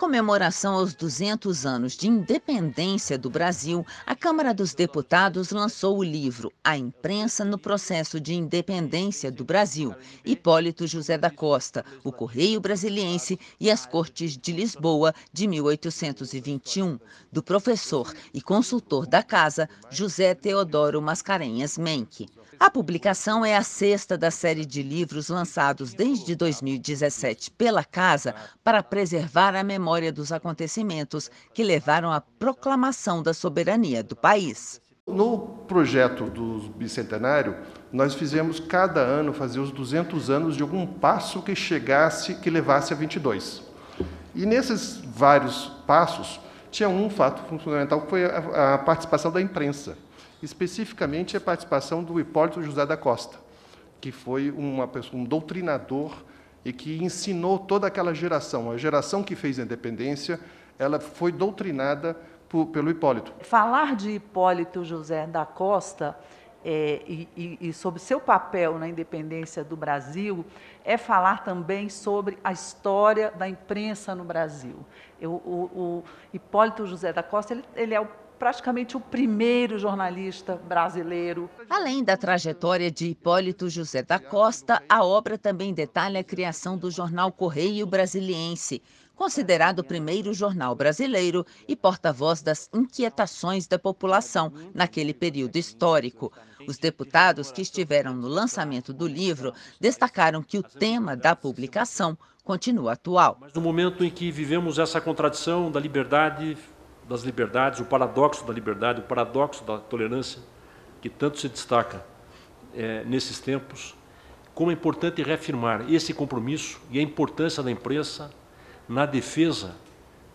comemoração aos 200 anos de independência do Brasil, a Câmara dos Deputados lançou o livro A Imprensa no Processo de Independência do Brasil, Hipólito José da Costa, o Correio Brasiliense e as Cortes de Lisboa de 1821, do professor e consultor da Casa José Teodoro Mascarenhas Menck. A publicação é a sexta da série de livros lançados desde 2017 pela Casa para preservar a memória memória dos acontecimentos que levaram à proclamação da soberania do país. No projeto do bicentenário, nós fizemos cada ano fazer os 200 anos de algum passo que chegasse, que levasse a 22. E nesses vários passos, tinha um fato fundamental que foi a, a participação da imprensa, especificamente a participação do Hipólito José da Costa, que foi uma pessoa, um doutrinador e que ensinou toda aquela geração. A geração que fez a independência, ela foi doutrinada por, pelo Hipólito. Falar de Hipólito José da Costa é, e, e, e, sobre seu papel na independência do Brasil é falar também sobre a história da imprensa no Brasil. Eu, o, o, Hipólito José da Costa ele, ele é o praticamente o primeiro jornalista brasileiro. Além da trajetória de Hipólito José da Costa, a obra também detalha a criação do jornal Correio Brasiliense, considerado o primeiro jornal brasileiro e porta-voz das inquietações da população naquele período histórico. Os deputados que estiveram no lançamento do livro destacaram que o tema da publicação continua atual. Mas no momento em que vivemos essa contradição da liberdade das liberdades, o paradoxo da liberdade, o paradoxo da tolerância, que tanto se destaca é, nesses tempos, como é importante reafirmar esse compromisso e a importância da imprensa na defesa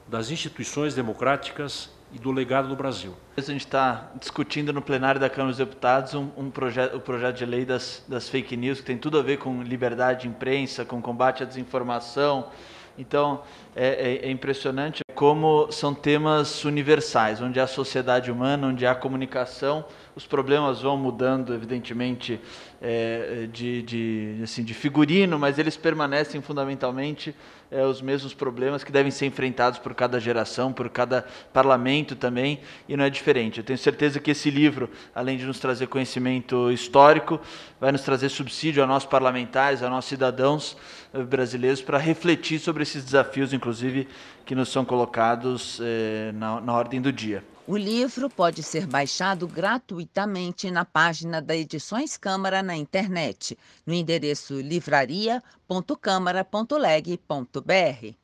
das instituições democráticas e do legado do Brasil. A gente está discutindo no plenário da Câmara dos Deputados um, um projeto, o projeto de lei das, das fake news, que tem tudo a ver com liberdade de imprensa, com combate à desinformação. Então, é, é, é impressionante como são temas universais, onde há sociedade humana, onde há comunicação, os problemas vão mudando, evidentemente, é, de, de, assim, de figurino, mas eles permanecem fundamentalmente é, os mesmos problemas que devem ser enfrentados por cada geração, por cada parlamento também, e não é diferente. Eu tenho certeza que esse livro, além de nos trazer conhecimento histórico, vai nos trazer subsídio a nós parlamentares, a nós cidadãos eh, brasileiros, para refletir sobre esses desafios, inclusive, que nos são colocados é, na, na ordem do dia. O livro pode ser baixado gratuitamente na página da Edições Câmara na internet, no endereço livraria.câmara.leg.br.